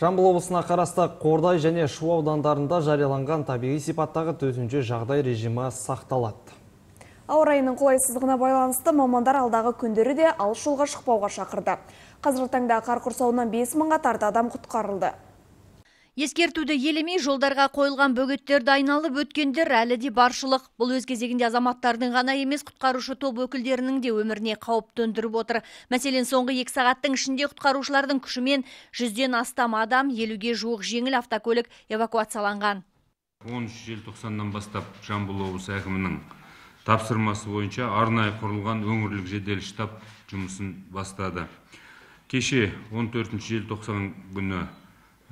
жамбыл облысына қарасты қордай және шу аудандарында жарияланған табиғи сипаттағы төтенше жағдай режимі сақталады ауа райының қолайсыздығына байланысты мамандар алдағы күндері де алыс жолға шықпауға шақырды қазіргі таңда қар құрсауынан бес мыңға тарта адам құтқарылды Ескертуді елемей жолдарға қойылған бөгеттерді айналып өткендер әлі де баршылық бұл өз кезегінде азаматтардың ғана емес құтқарушы топ өкілдерінің де өміріне қауіп төндіріп отыр мәселен соңғы екі сағаттың ішінде құтқарушылардың күшімен жүзден астам адам елуге жуық жеңіл автокөлік эвакуацияланған он үш желтоқсаннан бастап жамбыл облысы тапсырмасы бойынша арнайы құрылған өңірлік жедел штаб жұмысын бастады кеше 14 желтоқсан күні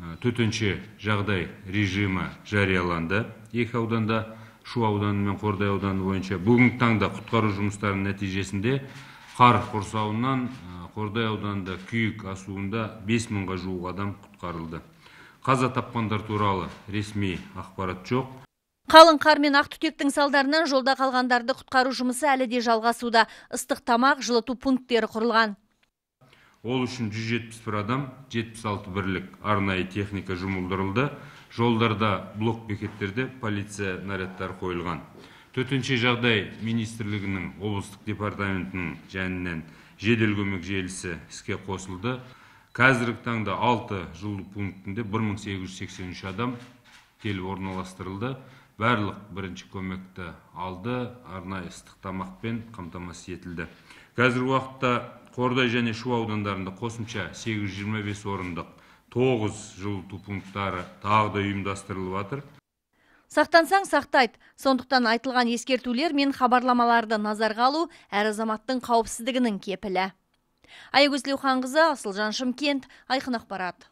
Э, төтенше жағдай режимі жарияланды екі ауданда шу ауданы мен қордай ауданы бойынша бүгінгі таңда құтқару жұмыстарының нәтижесінде қар құрсауынан э, қордай ауданында күйік асуында бес мыңға жуық адам құтқарылды қаза тапқандар туралы ресми ақпарат жоқ қалың қар мен ақтүтектің салдарынан жолда қалғандарды құтқару жұмысы әлі де жалғасуда ыстық тамақ жылыту пункттері құрылған ол үшін 171 адам 76 бірлік арнайы техника жұмылдырылды жолдарда блок бекеттерде полиция нарядтары қойылған төтенше жағдай министрлігінің облыстық департаментінің жанынан жедел көмек желісі іске қосылды қазіргі таңда алты жылу пунктінде 1883 адам келіп орналастырылды барлық бірінші көмекті алды арнайы ыстық тамақпен қамтамасыз етілді қазіргі уақытта қордай және шу аудандарында қосымша 825 орындық 9 жылыту пункттары тағы да ұйымдастырылып жатыр сақтансаң сақтайды сондықтан айтылған ескертулер мен хабарламаларды назарға алу әр азаматтың қауіпсіздігінің кепілі аягөз тілеуханқызы асылжан шымкент айқын ақпарат